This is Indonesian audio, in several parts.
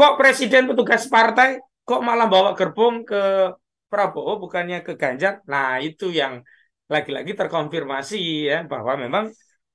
Kok presiden petugas partai kok malah bawa gerbong ke Prabowo bukannya ke Ganjar? Nah, itu yang lagi-lagi terkonfirmasi ya bahwa memang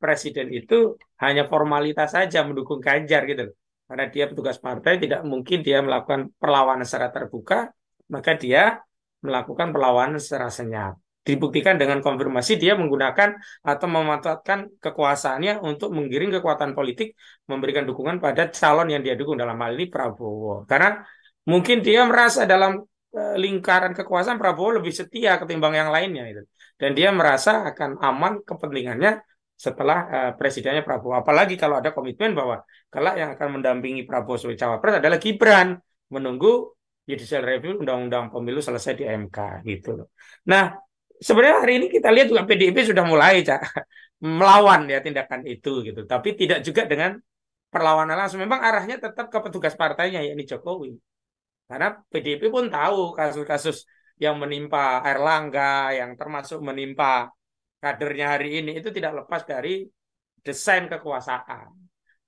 presiden itu hanya formalitas saja mendukung Ganjar gitu Karena dia petugas partai tidak mungkin dia melakukan perlawanan secara terbuka, maka dia melakukan perlawanan secara senyap dibuktikan dengan konfirmasi dia menggunakan atau memanfaatkan kekuasaannya untuk menggiring kekuatan politik memberikan dukungan pada calon yang dia dukung dalam hal ini Prabowo. Karena mungkin dia merasa dalam eh, lingkaran kekuasaan Prabowo lebih setia ketimbang yang lainnya itu. Dan dia merasa akan aman kepentingannya setelah uh, presidennya Prabowo. Apalagi kalau ada komitmen bahwa kelak yang akan mendampingi Prabowo sebagai cawapres adalah Gibran menunggu judicial review undang-undang pemilu selesai di MK gitu loh. Nah, sebenarnya hari ini kita lihat juga PDIP sudah mulai cak melawan ya tindakan itu gitu tapi tidak juga dengan perlawanan langsung memang arahnya tetap ke petugas partainya yakni Jokowi karena PDIP pun tahu kasus-kasus yang menimpa Erlangga yang termasuk menimpa kadernya hari ini itu tidak lepas dari desain kekuasaan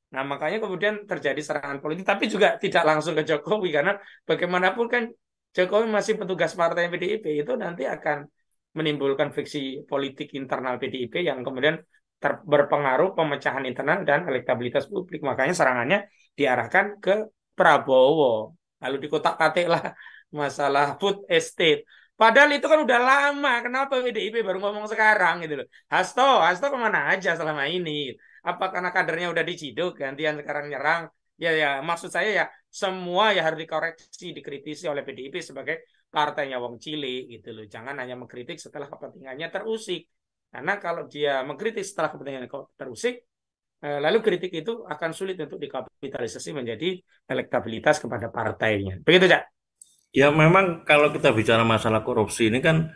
nah makanya kemudian terjadi serangan politik tapi juga tidak langsung ke Jokowi karena bagaimanapun kan Jokowi masih petugas partai PDIP itu nanti akan menimbulkan fiksi politik internal PDIP yang kemudian ter berpengaruh pemecahan internal dan elektabilitas publik. Makanya serangannya diarahkan ke Prabowo. Lalu kotak katik lah masalah food estate. Padahal itu kan udah lama. Kenapa PDIP baru ngomong sekarang gitu loh. Hasto, Hasto kemana aja selama ini? Apa karena kadernya udah diciduk, gantian sekarang nyerang? Ya, ya maksud saya ya semua ya harus dikoreksi, dikritisi oleh PDIP sebagai partainya wong cilik gitu loh. Jangan hanya mengkritik setelah kepentingannya terusik. Karena kalau dia mengkritik setelah kepentingannya terusik, eh, lalu kritik itu akan sulit untuk dikapitalisasi menjadi elektabilitas kepada partainya. Begitu, Cak? Ya memang kalau kita bicara masalah korupsi ini kan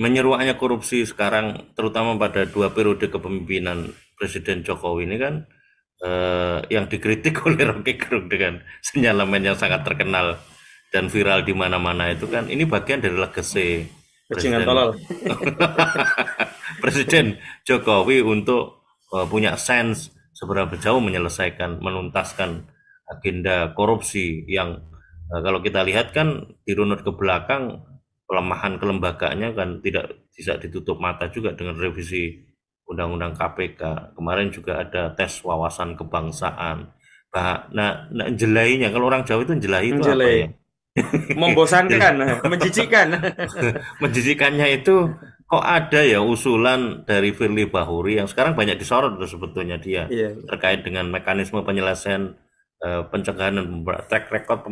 menyeruaknya korupsi sekarang terutama pada dua periode kepemimpinan Presiden Jokowi ini kan eh, yang dikritik oleh Rocky Gerung dengan senyalemen yang sangat terkenal dan viral di mana-mana itu kan ini bagian dari legacy Presiden, Presiden Jokowi untuk uh, punya sense seberapa jauh menyelesaikan menuntaskan agenda korupsi yang uh, kalau kita lihat kan dirunut ke belakang pelemahan kelembagaannya kan tidak bisa ditutup mata juga dengan revisi undang-undang KPK kemarin juga ada tes wawasan kebangsaan bah, nah, nah jelainya kalau orang Jawa itu jelai itu apa ya membosankan, iya. menjijikan. Menjijikannya itu kok ada ya usulan dari Firly Bahuri yang sekarang banyak disorot tuh sebetulnya dia iya. terkait dengan mekanisme penyelesaian uh, pencegahan dan track record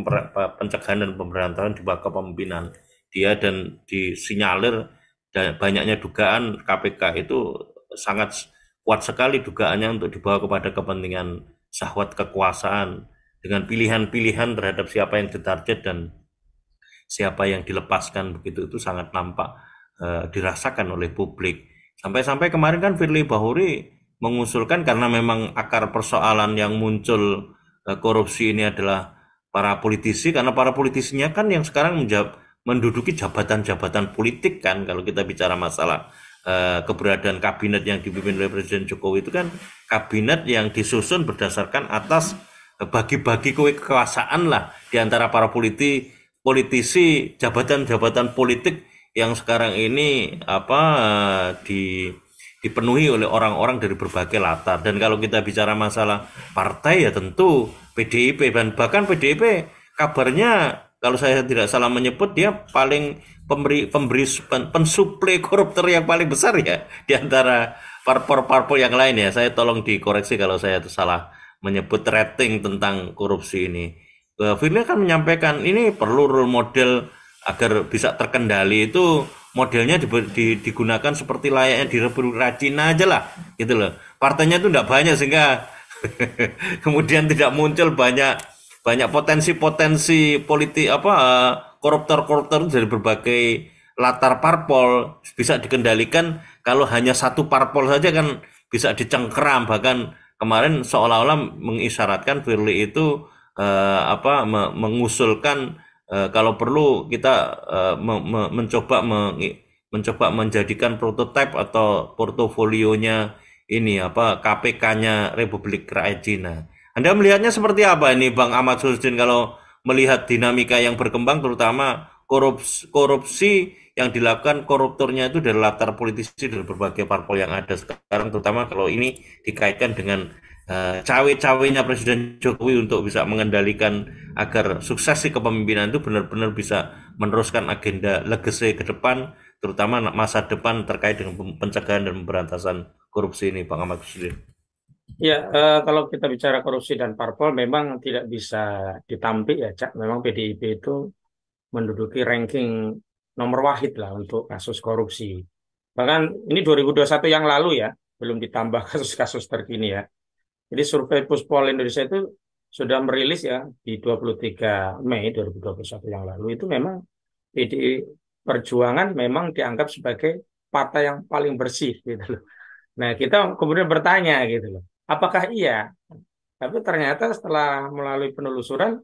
pencegahan dan pemberantasan di bawah kepemimpinan dia dan disinyalir dan banyaknya dugaan KPK itu sangat kuat sekali dugaannya untuk dibawa kepada kepentingan sahwat kekuasaan dengan pilihan-pilihan terhadap siapa yang ditarget dan siapa yang dilepaskan begitu itu sangat nampak e, dirasakan oleh publik. Sampai-sampai kemarin kan Firly Bahuri mengusulkan karena memang akar persoalan yang muncul e, korupsi ini adalah para politisi karena para politisinya kan yang sekarang menjawab menduduki jabatan-jabatan politik kan kalau kita bicara masalah e, keberadaan kabinet yang dipimpin oleh Presiden Jokowi itu kan kabinet yang disusun berdasarkan atas bagi-bagi kue kekuasaan lah di antara para politi politisi jabatan-jabatan politik yang sekarang ini apa di dipenuhi oleh orang-orang dari berbagai latar dan kalau kita bicara masalah partai ya tentu PDIP dan bahkan PDIP kabarnya kalau saya tidak salah menyebut dia paling pemberi pemberi pen pensuplai koruptor yang paling besar ya di antara parpol parpol yang lain ya saya tolong dikoreksi kalau saya salah menyebut rating tentang korupsi ini. Eh, Firly kan menyampaikan ini perlu role model agar bisa terkendali itu modelnya di, di, digunakan seperti layaknya di Republik Cina aja lah gitu loh. Partainya itu tidak banyak sehingga kemudian tidak muncul banyak banyak potensi-potensi politik apa eh, koruptor-koruptor dari berbagai latar parpol bisa dikendalikan kalau hanya satu parpol saja kan bisa dicengkeram bahkan kemarin seolah-olah mengisyaratkan Firly itu eh, apa me mengusulkan eh, kalau perlu kita eh, me me mencoba me mencoba menjadikan prototipe atau portofolionya ini apa KPK-nya Republik Rakyat Cina. Anda melihatnya seperti apa ini Bang Ahmad Sulsin kalau melihat dinamika yang berkembang terutama korupsi, korupsi yang dilakukan koruptornya itu dari latar politisi dari berbagai parpol yang ada sekarang, terutama kalau ini dikaitkan dengan uh, cawe-cawenya Presiden Jokowi untuk bisa mengendalikan agar suksesi kepemimpinan itu benar-benar bisa meneruskan agenda legacy ke depan, terutama masa depan terkait dengan pencegahan dan pemberantasan korupsi ini, Pak Ahmad Kusudin. Ya, eh, kalau kita bicara korupsi dan parpol, memang tidak bisa ditampik ya, Cak. Memang PDIP itu menduduki ranking nomor wahid lah untuk kasus korupsi. Bahkan ini 2021 yang lalu ya, belum ditambah kasus-kasus terkini ya. Jadi survei Puspol Indonesia itu sudah merilis ya di 23 Mei 2021 yang lalu itu memang PDI Perjuangan memang dianggap sebagai partai yang paling bersih gitu loh. Nah, kita kemudian bertanya gitu loh. Apakah iya? Tapi ternyata setelah melalui penelusuran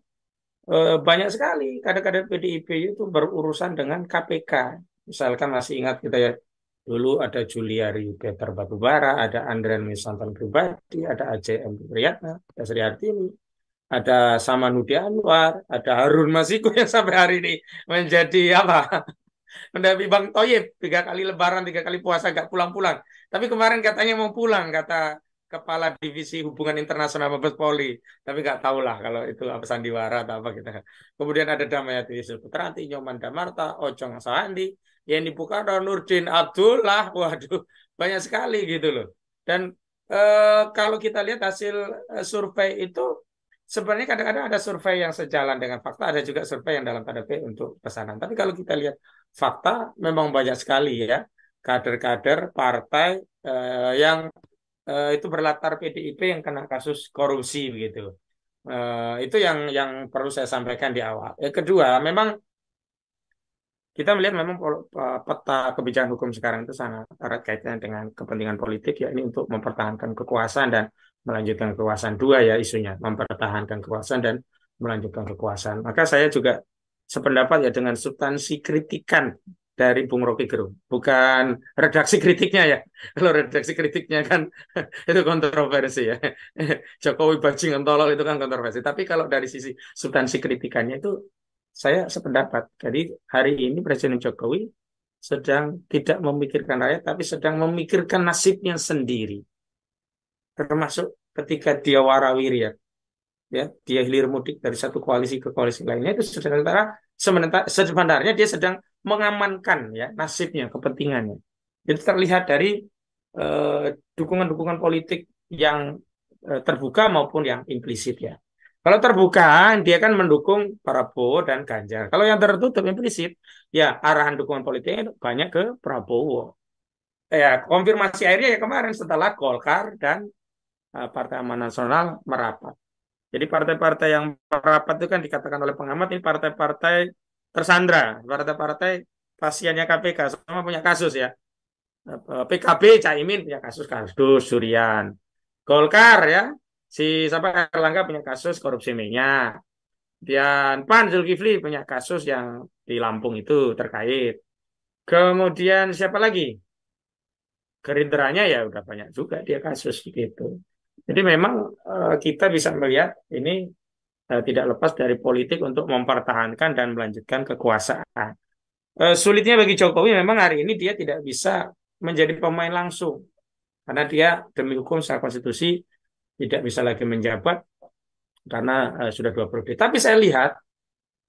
Eh, banyak sekali kadang-kadang PDIP itu berurusan dengan KPK. Misalkan masih ingat kita gitu ya, dulu ada Juliari Peter Batubara, ada Andrian Misantan Pribadi, ada AJM Priyatna, ada Sri Hartini, ada Samanudi Anwar, ada Harun Masiku yang sampai hari ini menjadi apa? Mendapi Bang Toyib tiga kali lebaran, tiga kali puasa gak pulang-pulang. Tapi kemarin katanya mau pulang, kata kepala divisi hubungan internasional Mabes Polri tapi nggak tahu lah kalau itu apa sandiwara atau apa gitu kemudian ada Damayati Putranti, Nyoman Damarta Ojong yang dibuka Don Nurdin Abdullah waduh banyak sekali gitu loh dan eh, kalau kita lihat hasil eh, survei itu sebenarnya kadang-kadang ada survei yang sejalan dengan fakta ada juga survei yang dalam tanda petik untuk pesanan tapi kalau kita lihat fakta memang banyak sekali ya kader-kader partai eh, yang uh, itu berlatar PDIP yang kena kasus korupsi begitu. Uh, itu yang yang perlu saya sampaikan di awal. Yang kedua, memang kita melihat memang peta kebijakan hukum sekarang itu sangat erat kaitannya dengan kepentingan politik ya ini untuk mempertahankan kekuasaan dan melanjutkan kekuasaan dua ya isunya mempertahankan kekuasaan dan melanjutkan kekuasaan maka saya juga sependapat ya dengan substansi kritikan dari Bung Rocky Gerung, bukan redaksi kritiknya ya. Kalau redaksi kritiknya kan itu kontroversi ya. Jokowi bajingan tolol itu kan kontroversi. Tapi kalau dari sisi substansi kritikannya itu saya sependapat. Jadi hari ini Presiden Jokowi sedang tidak memikirkan rakyat, tapi sedang memikirkan nasibnya sendiri. Termasuk ketika dia warawiriat, ya, ya dia hilir mudik dari satu koalisi ke koalisi lainnya itu sementara sementara sebenarnya dia sedang mengamankan ya nasibnya, kepentingannya. Itu terlihat dari eh, dukungan-dukungan eh, politik yang eh, terbuka maupun yang implisit ya. Kalau terbuka, dia kan mendukung Prabowo dan Ganjar. Kalau yang tertutup implisit, ya arahan dukungan politiknya banyak ke Prabowo. Ya, konfirmasi akhirnya ya kemarin setelah Golkar dan eh, Partai Amanat Nasional merapat. Jadi partai-partai yang merapat itu kan dikatakan oleh pengamat ini partai-partai tersandra partai-partai pasiennya KPK sama punya kasus ya eh, PKB Caimin punya kasus kasus Surian Golkar ya si siapa Erlangga punya kasus korupsi minyak dan Pan Zulkifli punya kasus yang di Lampung itu terkait kemudian siapa lagi Gerindranya ya udah banyak juga dia kasus gitu jadi memang eh, kita bisa melihat ini eh, tidak lepas dari politik untuk mempertahankan dan melanjutkan kekuasaan. Eh, sulitnya bagi Jokowi memang hari ini dia tidak bisa menjadi pemain langsung karena dia demi hukum secara konstitusi tidak bisa lagi menjabat karena eh, sudah dua periode. Tapi saya lihat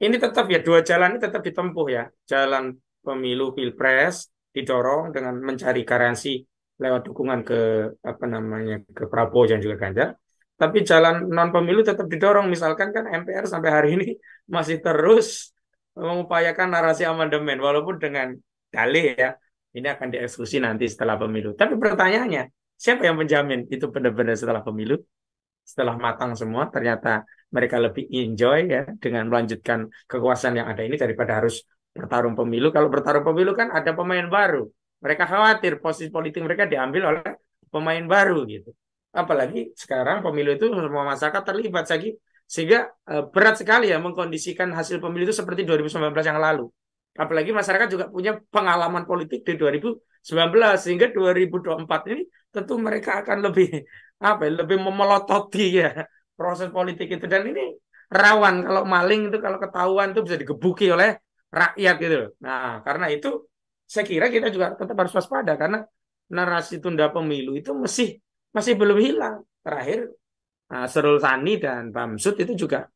ini tetap ya dua jalan ini tetap ditempuh ya jalan pemilu pilpres didorong dengan mencari garansi lewat dukungan ke apa namanya ke Prabowo dan juga Ganjar tapi jalan non pemilu tetap didorong misalkan kan MPR sampai hari ini masih terus mengupayakan narasi amandemen walaupun dengan dalih ya ini akan dieksekusi nanti setelah pemilu tapi pertanyaannya siapa yang menjamin itu benar-benar setelah pemilu setelah matang semua ternyata mereka lebih enjoy ya dengan melanjutkan kekuasaan yang ada ini daripada harus bertarung pemilu kalau bertarung pemilu kan ada pemain baru mereka khawatir posisi politik mereka diambil oleh pemain baru gitu apalagi sekarang pemilu itu semua masyarakat terlibat lagi sehingga e, berat sekali ya mengkondisikan hasil pemilu itu seperti 2019 yang lalu apalagi masyarakat juga punya pengalaman politik di 2019 sehingga 2024 ini tentu mereka akan lebih apa ya, lebih memelototi ya proses politik itu dan ini rawan kalau maling itu kalau ketahuan itu bisa digebuki oleh rakyat gitu Nah, karena itu saya kira kita juga tetap harus waspada karena narasi tunda pemilu itu masih masih belum hilang. Terakhir eh, Serul Sani dan Bamsud itu juga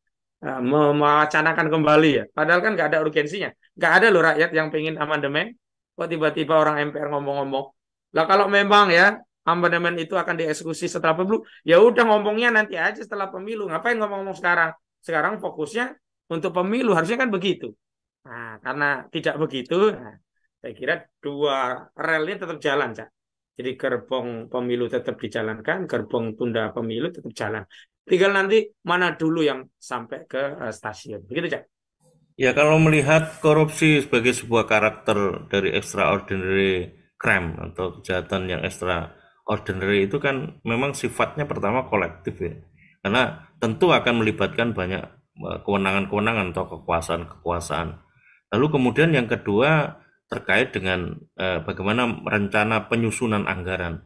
eh, mewacanakan kembali ya. Padahal kan nggak ada urgensinya. Nggak ada loh rakyat yang pengen amandemen. Kok tiba-tiba orang MPR ngomong-ngomong. Lah kalau memang ya amandemen itu akan dieksekusi setelah pemilu, ya udah ngomongnya nanti aja setelah pemilu. Ngapain ngomong-ngomong sekarang? Sekarang fokusnya untuk pemilu harusnya kan begitu. Nah, karena tidak begitu, nah, saya kira dua relnya tetap jalan, Cak. Jadi gerbong pemilu tetap dijalankan, gerbong tunda pemilu tetap jalan. Tinggal nanti mana dulu yang sampai ke eh, stasiun. Begitu, Cak. Ya, kalau melihat korupsi sebagai sebuah karakter dari extraordinary crime atau kejahatan yang extraordinary itu kan memang sifatnya pertama kolektif ya. Karena tentu akan melibatkan banyak eh, kewenangan-kewenangan atau kekuasaan-kekuasaan. Lalu kemudian yang kedua terkait dengan eh, bagaimana rencana penyusunan anggaran.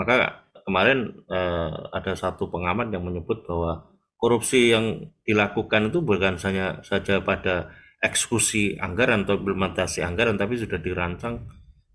Maka kemarin eh, ada satu pengamat yang menyebut bahwa korupsi yang dilakukan itu bukan hanya saja pada eksekusi anggaran atau implementasi anggaran, tapi sudah dirancang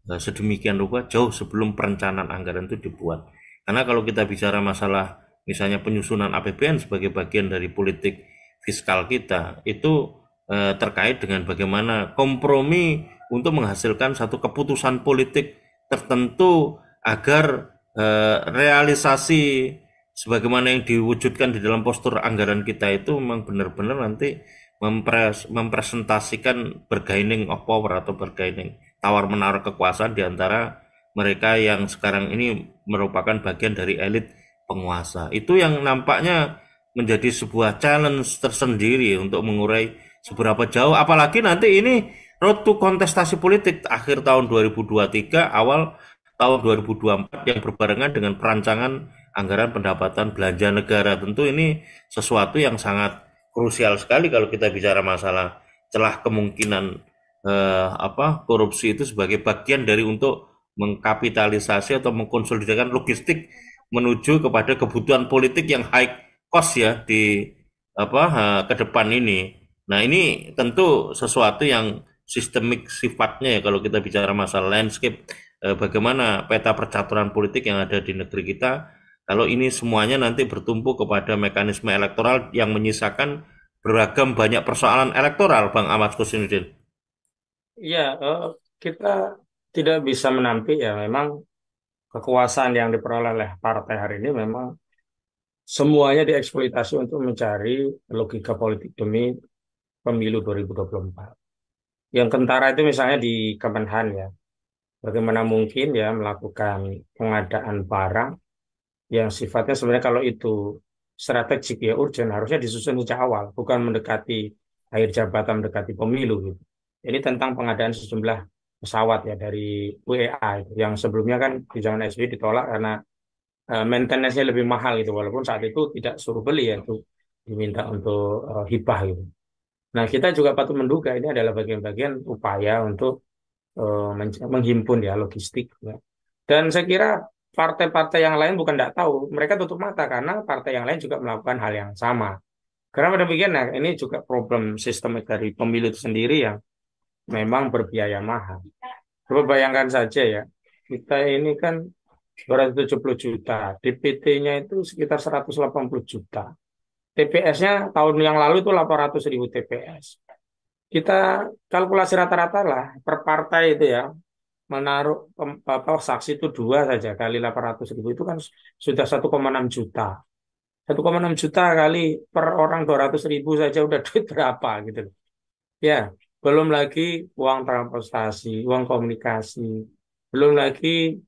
eh, sedemikian rupa jauh sebelum perencanaan anggaran itu dibuat. Karena kalau kita bicara masalah misalnya penyusunan APBN sebagai bagian dari politik fiskal kita, itu eh, terkait dengan bagaimana kompromi untuk menghasilkan satu keputusan politik tertentu agar uh, realisasi sebagaimana yang diwujudkan di dalam postur anggaran kita itu memang benar-benar nanti mempres, mempresentasikan bergaining of power atau bergaining tawar menawar kekuasaan di antara mereka yang sekarang ini merupakan bagian dari elit penguasa. Itu yang nampaknya menjadi sebuah challenge tersendiri untuk mengurai seberapa jauh apalagi nanti ini road to kontestasi politik akhir tahun 2023 awal tahun 2024 yang berbarengan dengan perancangan anggaran pendapatan belanja negara. Tentu ini sesuatu yang sangat krusial sekali kalau kita bicara masalah celah kemungkinan eh, apa korupsi itu sebagai bagian dari untuk mengkapitalisasi atau mengkonsolidasikan logistik menuju kepada kebutuhan politik yang high cost ya di apa eh, ke depan ini. Nah, ini tentu sesuatu yang sistemik sifatnya ya kalau kita bicara masalah landscape eh, bagaimana peta percaturan politik yang ada di negeri kita kalau ini semuanya nanti bertumpu kepada mekanisme elektoral yang menyisakan beragam banyak persoalan elektoral Bang Ahmad Kusinudin Iya, eh, kita tidak bisa menampik ya memang kekuasaan yang diperoleh oleh partai hari ini memang semuanya dieksploitasi untuk mencari logika politik demi pemilu 2024 yang kentara itu misalnya di Kemenhan ya. Bagaimana mungkin ya melakukan pengadaan barang yang sifatnya sebenarnya kalau itu strategik ya urgent harusnya disusun sejak awal, bukan mendekati akhir jabatan mendekati pemilu gitu. Ini tentang pengadaan sejumlah pesawat ya dari UEA itu. yang sebelumnya kan di zaman SBY ditolak karena uh, maintenance-nya lebih mahal gitu walaupun saat itu tidak suruh beli ya itu diminta untuk uh, hibah gitu. Nah, kita juga patut menduga ini adalah bagian-bagian upaya untuk uh, menghimpun ya logistik. Ya. Dan saya kira partai-partai yang lain bukan tidak tahu, mereka tutup mata karena partai yang lain juga melakukan hal yang sama. Karena pada bagian nah, ini juga problem sistem dari pemilu itu sendiri yang memang berbiaya mahal. Coba bayangkan saja ya, kita ini kan 270 juta, DPT-nya itu sekitar 180 juta. TPS-nya tahun yang lalu itu 800 ribu TPS. Kita kalkulasi rata-rata lah per partai itu ya menaruh apa, saksi itu dua saja kali 800 ribu itu kan sudah 1,6 juta. 1,6 juta kali per orang 200 ribu saja udah duit berapa gitu Ya, belum lagi uang transportasi, uang komunikasi, belum lagi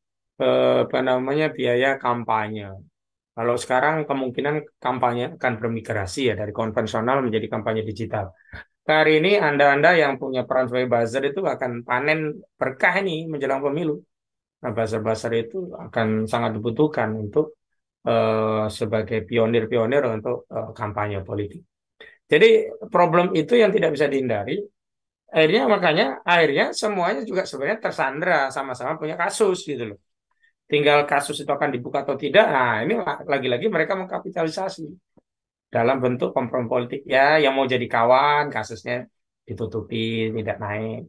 eh, apa namanya biaya kampanye. Kalau sekarang kemungkinan kampanye akan bermigrasi ya dari konvensional menjadi kampanye digital. Hari ini Anda-Anda yang punya peran sebagai buzzer itu akan panen berkah ini menjelang pemilu. Nah, buzzer-buzzer itu akan sangat dibutuhkan untuk uh, sebagai pionir-pionir untuk uh, kampanye politik. Jadi problem itu yang tidak bisa dihindari. Akhirnya makanya akhirnya semuanya juga sebenarnya tersandra sama-sama punya kasus gitu loh tinggal kasus itu akan dibuka atau tidak. Nah, ini lagi-lagi mereka mengkapitalisasi dalam bentuk kompromi politik ya yang mau jadi kawan kasusnya ditutupi tidak naik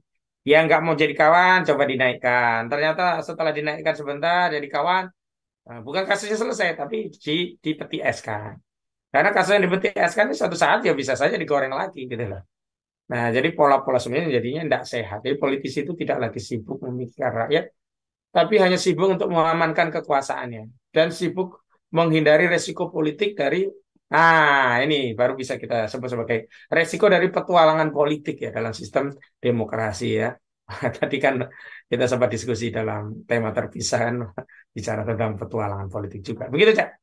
yang nggak mau jadi kawan coba dinaikkan ternyata setelah dinaikkan sebentar jadi kawan nah, bukan kasusnya selesai tapi di di peti SK karena kasus yang di peti SK kan suatu saat ya bisa saja digoreng lagi gitu loh nah jadi pola-pola sebenarnya jadinya tidak sehat jadi politisi itu tidak lagi sibuk memikirkan rakyat tapi hanya sibuk untuk mengamankan kekuasaannya dan sibuk menghindari resiko politik dari nah ini baru bisa kita sebut sebagai resiko dari petualangan politik ya dalam sistem demokrasi ya tadi kan kita sempat diskusi dalam tema terpisah kan bicara tentang petualangan politik juga begitu cak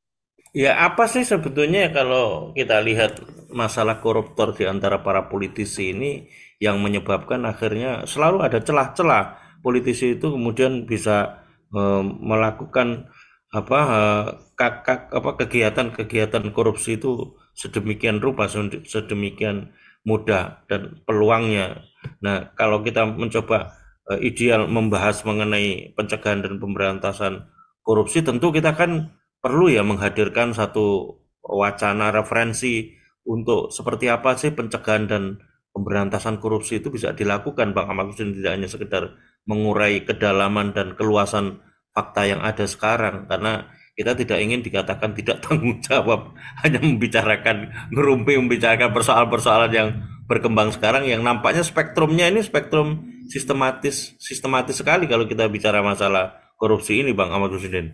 ya apa sih sebetulnya kalau kita lihat masalah koruptor di antara para politisi ini yang menyebabkan akhirnya selalu ada celah-celah politisi itu kemudian bisa e, melakukan apa e, eh, kakak apa kegiatan-kegiatan korupsi itu sedemikian rupa sedemikian mudah dan peluangnya. Nah, kalau kita mencoba e, ideal membahas mengenai pencegahan dan pemberantasan korupsi tentu kita kan perlu ya menghadirkan satu wacana referensi untuk seperti apa sih pencegahan dan pemberantasan korupsi itu bisa dilakukan Bang Amakusin tidak hanya sekedar mengurai kedalaman dan keluasan fakta yang ada sekarang karena kita tidak ingin dikatakan tidak tanggung jawab hanya membicarakan ngerumpi membicarakan persoalan-persoalan yang berkembang sekarang yang nampaknya spektrumnya ini spektrum sistematis sistematis sekali kalau kita bicara masalah korupsi ini Bang Ahmad Husudin.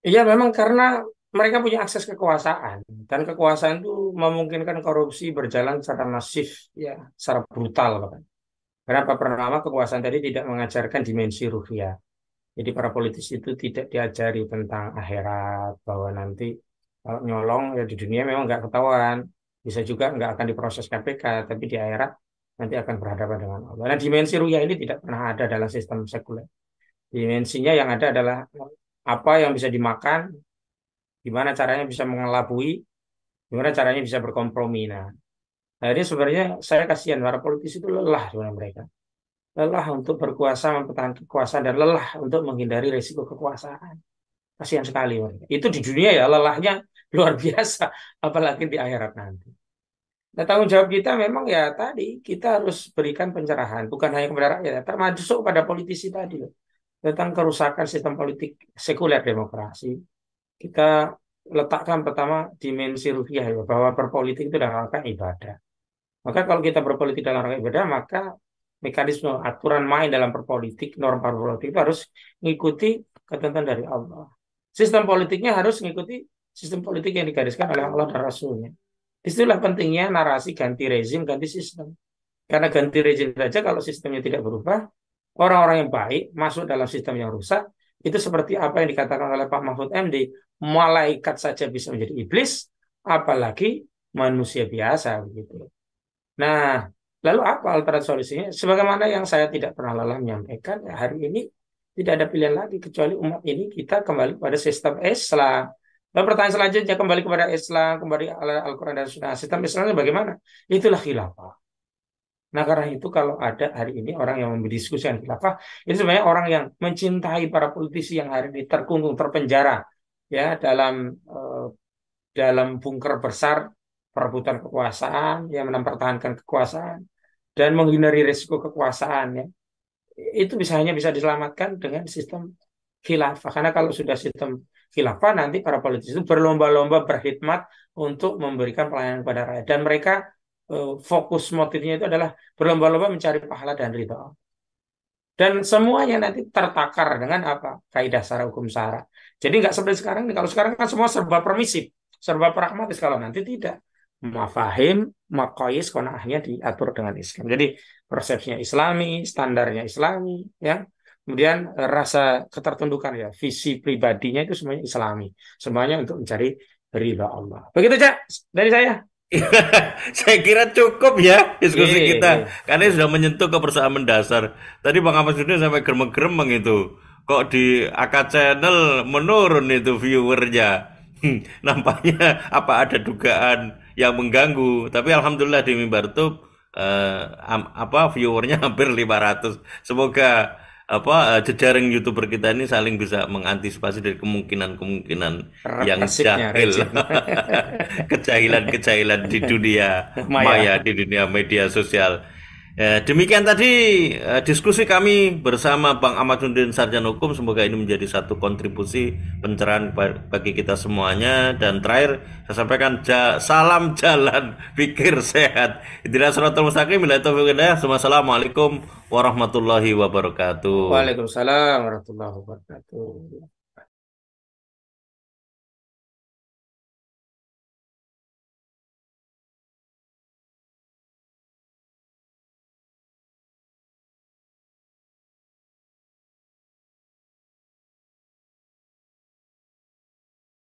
Iya memang karena mereka punya akses kekuasaan dan kekuasaan itu memungkinkan korupsi berjalan secara masif ya secara brutal bahkan. Kenapa pernah pertama kekuasaan tadi tidak mengajarkan dimensi ruhia. Jadi para politis itu tidak diajari tentang akhirat bahwa nanti kalau nyolong ya di dunia memang nggak ketahuan, bisa juga nggak akan diproses KPK, tapi di akhirat nanti akan berhadapan dengan Allah. Nah, dimensi ruya ini tidak pernah ada dalam sistem sekuler. Dimensinya yang ada adalah apa yang bisa dimakan, gimana caranya bisa mengelabui, gimana caranya bisa berkompromi. Nah, Nah, jadi sebenarnya saya kasihan para politisi itu lelah sebenarnya mereka. Lelah untuk berkuasa mempertahankan kekuasaan dan lelah untuk menghindari risiko kekuasaan. Kasihan sekali mereka. Itu di dunia ya lelahnya luar biasa apalagi di akhirat nanti. Nah, tanggung jawab kita memang ya tadi kita harus berikan pencerahan bukan hanya kepada rakyat termasuk pada politisi tadi loh. Tentang kerusakan sistem politik sekuler demokrasi. Kita letakkan pertama dimensi rupiah ya, bahwa berpolitik itu adalah ibadah. Maka kalau kita berpolitik dalam rangka ibadah, maka mekanisme aturan main dalam berpolitik, norma berpolitik itu harus mengikuti ketentuan dari Allah. Sistem politiknya harus mengikuti sistem politik yang digariskan oleh Allah dan Rasulnya. Disitulah pentingnya narasi ganti rezim, ganti sistem. Karena ganti rezim saja kalau sistemnya tidak berubah, orang-orang yang baik masuk dalam sistem yang rusak, itu seperti apa yang dikatakan oleh Pak Mahfud MD, malaikat saja bisa menjadi iblis, apalagi manusia biasa begitu. Nah, lalu apa alternatif solusinya? Sebagaimana yang saya tidak pernah lelah menyampaikan, ya hari ini tidak ada pilihan lagi kecuali umat ini kita kembali pada sistem Islam. Lalu pertanyaan selanjutnya kembali kepada Islam, kembali Al-Quran dan Sunnah. Sistem Islamnya bagaimana? Itulah khilafah. Nah karena itu kalau ada hari ini orang yang mendiskusikan khilafah, itu sebenarnya orang yang mencintai para politisi yang hari ini terkungkung, terpenjara ya dalam eh, dalam bunker besar perebutan kekuasaan, yang mempertahankan kekuasaan dan menghindari risiko kekuasaan ya. Itu bisa hanya bisa diselamatkan dengan sistem khilafah. Karena kalau sudah sistem khilafah nanti para politisi itu berlomba-lomba berkhidmat untuk memberikan pelayanan kepada rakyat dan mereka eh, fokus motifnya itu adalah berlomba-lomba mencari pahala dan ridho dan semuanya nanti tertakar dengan apa kaidah secara hukum syara Jadi nggak seperti sekarang Kalau sekarang kan semua serba permisif, serba pragmatis. Kalau nanti tidak, mafahim, makoyis konahnya diatur dengan Islam. Jadi persepsinya Islami, standarnya Islami, ya. Kemudian eh, rasa ketertundukan ya, visi pribadinya itu semuanya Islami. Semuanya untuk mencari ridha Allah. Begitu Cak dari saya. saya kira cukup ya diskusi yeah, kita. yeah. Karena sudah menyentuh ke persoalan dasar. Tadi Bang Ahmad Sudin sampai geremeng-geremeng itu. Kok di AK Channel menurun itu viewernya. Nampaknya apa ada dugaan yang mengganggu. Tapi alhamdulillah di mimbar itu eh, apa viewernya hampir 500. Semoga apa eh, jejaring youtuber kita ini saling bisa mengantisipasi dari kemungkinan-kemungkinan yang jahil kejahilan-kejahilan di dunia maya. maya di dunia media sosial Ya, demikian tadi eh, diskusi kami bersama Bang Ahmad Nudin Sarjana Hukum. Semoga ini menjadi satu kontribusi pencerahan bagi kita semuanya. Dan terakhir saya sampaikan salam jalan pikir sehat. Inilah suratul mustaqim. Bila itu Assalamualaikum warahmatullahi wabarakatuh. Waalaikumsalam warahmatullahi wabarakatuh.